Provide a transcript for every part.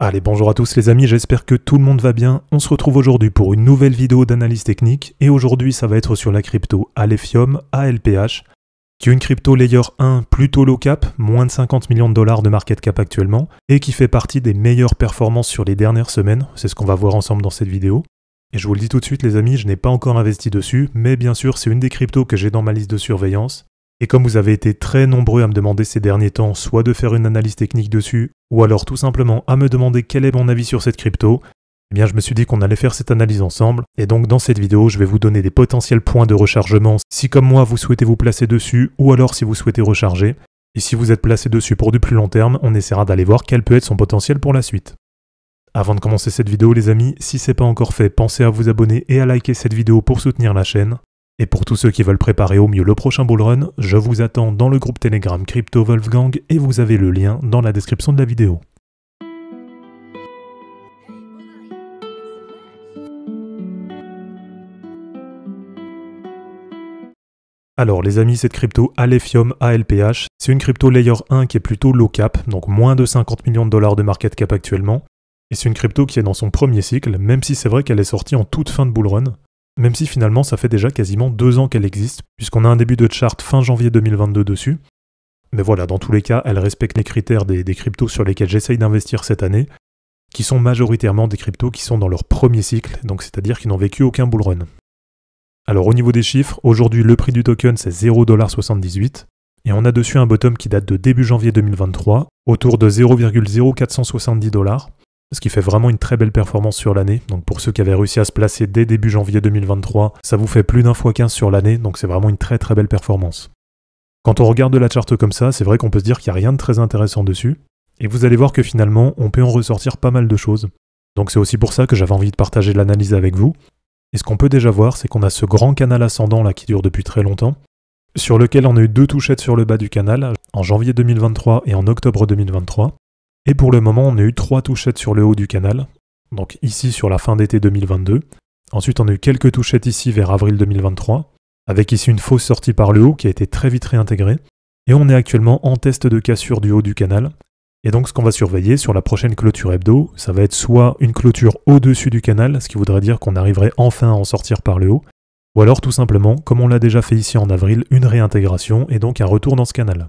Allez, bonjour à tous les amis, j'espère que tout le monde va bien. On se retrouve aujourd'hui pour une nouvelle vidéo d'analyse technique et aujourd'hui ça va être sur la crypto Alephium ALPH, qui est une crypto layer 1 plutôt low cap, moins de 50 millions de dollars de market cap actuellement, et qui fait partie des meilleures performances sur les dernières semaines, c'est ce qu'on va voir ensemble dans cette vidéo. Et je vous le dis tout de suite les amis, je n'ai pas encore investi dessus, mais bien sûr c'est une des cryptos que j'ai dans ma liste de surveillance. Et comme vous avez été très nombreux à me demander ces derniers temps soit de faire une analyse technique dessus, ou alors tout simplement à me demander quel est mon avis sur cette crypto, eh bien je me suis dit qu'on allait faire cette analyse ensemble, et donc dans cette vidéo je vais vous donner des potentiels points de rechargement si comme moi vous souhaitez vous placer dessus, ou alors si vous souhaitez recharger, et si vous êtes placé dessus pour du plus long terme, on essaiera d'aller voir quel peut être son potentiel pour la suite. Avant de commencer cette vidéo les amis, si c'est pas encore fait, pensez à vous abonner et à liker cette vidéo pour soutenir la chaîne. Et pour tous ceux qui veulent préparer au mieux le prochain bullrun, je vous attends dans le groupe Telegram Crypto Wolfgang et vous avez le lien dans la description de la vidéo. Alors les amis, cette crypto Alephium ALPH, c'est une crypto layer 1 qui est plutôt low cap, donc moins de 50 millions de dollars de market cap actuellement. Et c'est une crypto qui est dans son premier cycle, même si c'est vrai qu'elle est sortie en toute fin de bullrun même si finalement ça fait déjà quasiment deux ans qu'elle existe, puisqu'on a un début de chart fin janvier 2022 dessus. Mais voilà, dans tous les cas, elle respecte les critères des, cryptos sur lesquels j'essaye d'investir cette année, qui sont majoritairement des cryptos qui sont dans leur premier cycle, donc c'est-à-dire qui n'ont vécu aucun bull run. Alors au niveau des chiffres, aujourd'hui le prix du token c'est 0,78, et on a dessus un bottom qui date de début janvier 2023, autour de 0,0470 ce qui fait vraiment une très belle performance sur l'année. Donc pour ceux qui avaient réussi à se placer dès début janvier 2023, ça vous fait plus d'un fois 15 sur l'année, donc c'est vraiment une très très belle performance. Quand on regarde la charte comme ça, c'est vrai qu'on peut se dire qu'il n'y a rien de très intéressant dessus, et vous allez voir que finalement, on peut en ressortir pas mal de choses. Donc c'est aussi pour ça que j'avais envie de partager l'analyse avec vous. Et ce qu'on peut déjà voir, c'est qu'on a ce grand canal ascendant là qui dure depuis très longtemps, sur lequel on a eu deux touchettes sur le bas du canal, en janvier 2023 et en octobre 2023. Et pour le moment, on a eu trois touchettes sur le haut du canal, donc ici sur la fin d'été 2022. Ensuite, on a eu quelques touchettes ici vers avril 2023, avec ici une fausse sortie par le haut qui a été très vite réintégrée. Et on est actuellement en test de cassure du haut du canal. Et donc ce qu'on va surveiller sur la prochaine clôture hebdo, ça va être soit une clôture au-dessus du canal, ce qui voudrait dire qu'on arriverait enfin à en sortir par le haut, ou alors tout simplement, comme on l'a déjà fait ici en avril, une réintégration et donc un retour dans ce canal.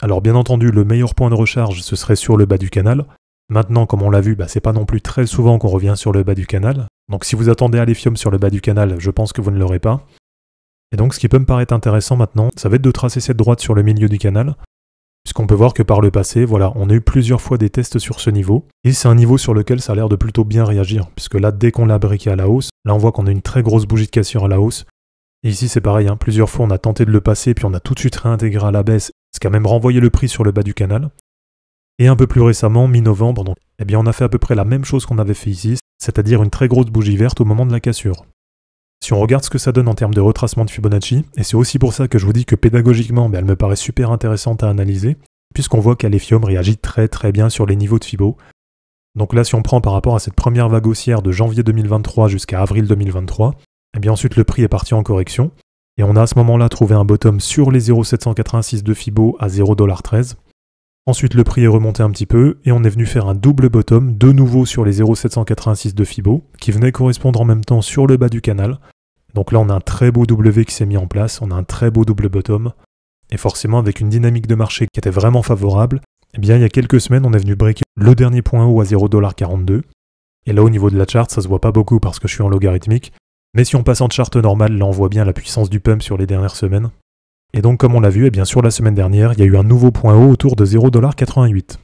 Alors bien entendu, le meilleur point de recharge, ce serait sur le bas du canal. Maintenant, comme on l'a vu, bah, c'est pas non plus très souvent qu'on revient sur le bas du canal. Donc si vous attendez à l'effium sur le bas du canal, je pense que vous ne l'aurez pas. Et donc ce qui peut me paraître intéressant maintenant, ça va être de tracer cette droite sur le milieu du canal. Puisqu'on peut voir que par le passé, voilà, on a eu plusieurs fois des tests sur ce niveau, et c'est un niveau sur lequel ça a l'air de plutôt bien réagir, puisque là, dès qu'on l'a briqué à la hausse, là on voit qu'on a une très grosse bougie de cassure à la hausse, ici c'est pareil, hein, plusieurs fois on a tenté de le passer, puis on a tout de suite réintégré à la baisse, ce qui a même renvoyé le prix sur le bas du canal. Et un peu plus récemment, mi-novembre, eh bien on a fait à peu près la même chose qu'on avait fait ici, c'est-à-dire une très grosse bougie verte au moment de la cassure. Si on regarde ce que ça donne en termes de retracement de Fibonacci, et c'est aussi pour ça que je vous dis que pédagogiquement, ben, elle me paraît super intéressante à analyser, puisqu'on voit qu'Alephium réagit très très bien sur les niveaux de Fibo. Donc là, si on prend par rapport à cette première vague haussière de janvier 2023 jusqu'à avril 2023, et eh bien ensuite le prix est parti en correction, et on a à ce moment-là trouvé un bottom sur les 0,786 de FIBO à 0,13$. Ensuite, le prix est remonté un petit peu et on est venu faire un double bottom de nouveau sur les 0,786 de FIBO qui venait correspondre en même temps sur le bas du canal. Donc là, on a un très beau W qui s'est mis en place, on a un très beau double bottom. Et forcément, avec une dynamique de marché qui était vraiment favorable, eh bien, il y a quelques semaines, on est venu breaker le dernier point haut à 0,42$. Et là, au niveau de la charte, ça se voit pas beaucoup parce que je suis en logarithmique, mais si on passe en charte normale, là on voit bien la puissance du pump sur les dernières semaines. Et donc comme on l'a vu, et eh bien sur la semaine dernière, il y a eu un nouveau point haut autour de 0,88$.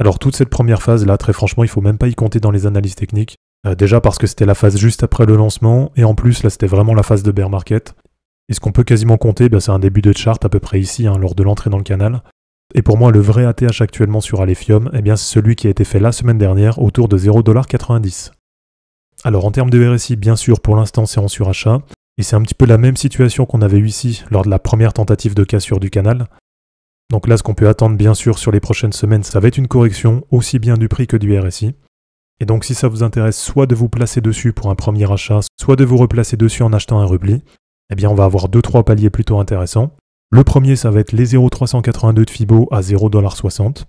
Alors toute cette première phase là, très franchement, il faut même pas y compter dans les analyses techniques. Euh, déjà parce que c'était la phase juste après le lancement, et en plus là c'était vraiment la phase de bear market. Et ce qu'on peut quasiment compter, bah, c'est un début de charte à peu près ici, hein, lors de l'entrée dans le canal. Et pour moi, le vrai ATH actuellement sur Alephium, eh bien, c'est celui qui a été fait la semaine dernière autour de 0,90$. Alors en termes de RSI, bien sûr, pour l'instant c'est en surachat, et c'est un petit peu la même situation qu'on avait eu ici lors de la première tentative de cassure du canal. Donc là, ce qu'on peut attendre bien sûr sur les prochaines semaines, ça va être une correction aussi bien du prix que du RSI. Et donc si ça vous intéresse soit de vous placer dessus pour un premier achat, soit de vous replacer dessus en achetant un rubli, eh bien on va avoir 2-3 paliers plutôt intéressants. Le premier, ça va être les 0,382 de FIBO à 0,60$.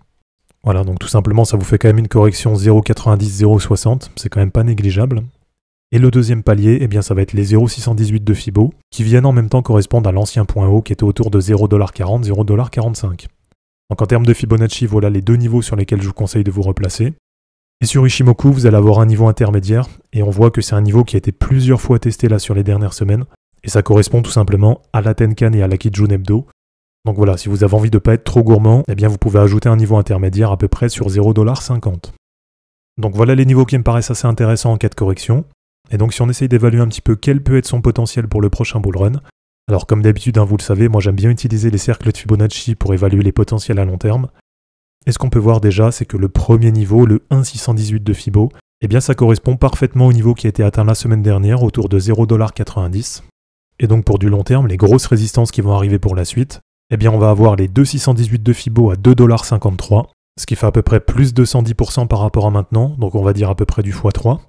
Voilà, donc tout simplement, ça vous fait quand même une correction 0,90, 0,60, c'est quand même pas négligeable. Et le deuxième palier, eh bien, ça va être les 0,618 de FIBO, qui viennent en même temps correspondre à l'ancien point haut qui était autour de 0,40$, 0,45$. Donc en termes de Fibonacci, voilà les deux niveaux sur lesquels je vous conseille de vous replacer. Et sur Ishimoku, vous allez avoir un niveau intermédiaire, et on voit que c'est un niveau qui a été plusieurs fois testé là sur les dernières semaines, et ça correspond tout simplement à la Tenkan et à la Kijun donc voilà, si vous avez envie de ne pas être trop gourmand, eh bien vous pouvez ajouter un niveau intermédiaire à peu près sur 0,50$. Donc voilà les niveaux qui me paraissent assez intéressants en cas de correction. Et donc si on essaye d'évaluer un petit peu quel peut être son potentiel pour le prochain bull run, alors comme d'habitude, hein, vous le savez, moi j'aime bien utiliser les cercles de Fibonacci pour évaluer les potentiels à long terme. Et ce qu'on peut voir déjà, c'est que le premier niveau, le 1,618 de Fibo, eh bien ça correspond parfaitement au niveau qui a été atteint la semaine dernière, autour de 0,90$. Et donc pour du long terme, les grosses résistances qui vont arriver pour la suite, eh bien on va avoir les 2,618 de FIBO à 2,53$, ce qui fait à peu près plus de 210% par rapport à maintenant, donc on va dire à peu près du x3.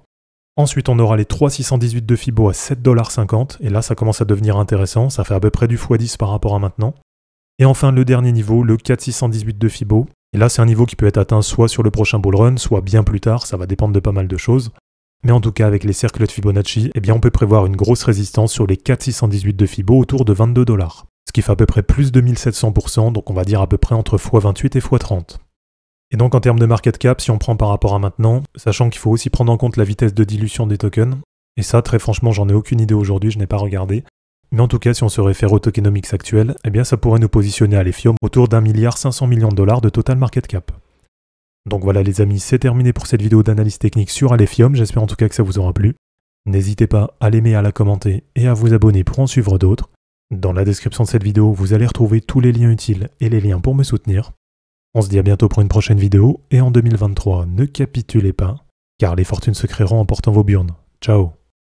Ensuite, on aura les 3,618 de FIBO à 7,50$, et là ça commence à devenir intéressant, ça fait à peu près du x10 par rapport à maintenant. Et enfin, le dernier niveau, le 4,618 de FIBO, et là c'est un niveau qui peut être atteint soit sur le prochain bull run, soit bien plus tard, ça va dépendre de pas mal de choses. Mais en tout cas, avec les cercles de Fibonacci, eh bien on peut prévoir une grosse résistance sur les 4,618 de Fibo autour de 22 ce qui fait à peu près plus de 1700%, donc on va dire à peu près entre x28 et x30. Et donc en termes de market cap, si on prend par rapport à maintenant, sachant qu'il faut aussi prendre en compte la vitesse de dilution des tokens, et ça très franchement j'en ai aucune idée aujourd'hui, je n'ai pas regardé, mais en tout cas si on se réfère au tokenomics actuel, eh bien ça pourrait nous positionner à l'Ethium autour d'un milliard 500 millions de dollars de total market cap. Donc voilà les amis, c'est terminé pour cette vidéo d'analyse technique sur Alephium, j'espère en tout cas que ça vous aura plu. N'hésitez pas à l'aimer, à la commenter et à vous abonner pour en suivre d'autres. Dans la description de cette vidéo, vous allez retrouver tous les liens utiles et les liens pour me soutenir. On se dit à bientôt pour une prochaine vidéo, et en 2023, ne capitulez pas, car les fortunes se créeront en portant vos burnes. Ciao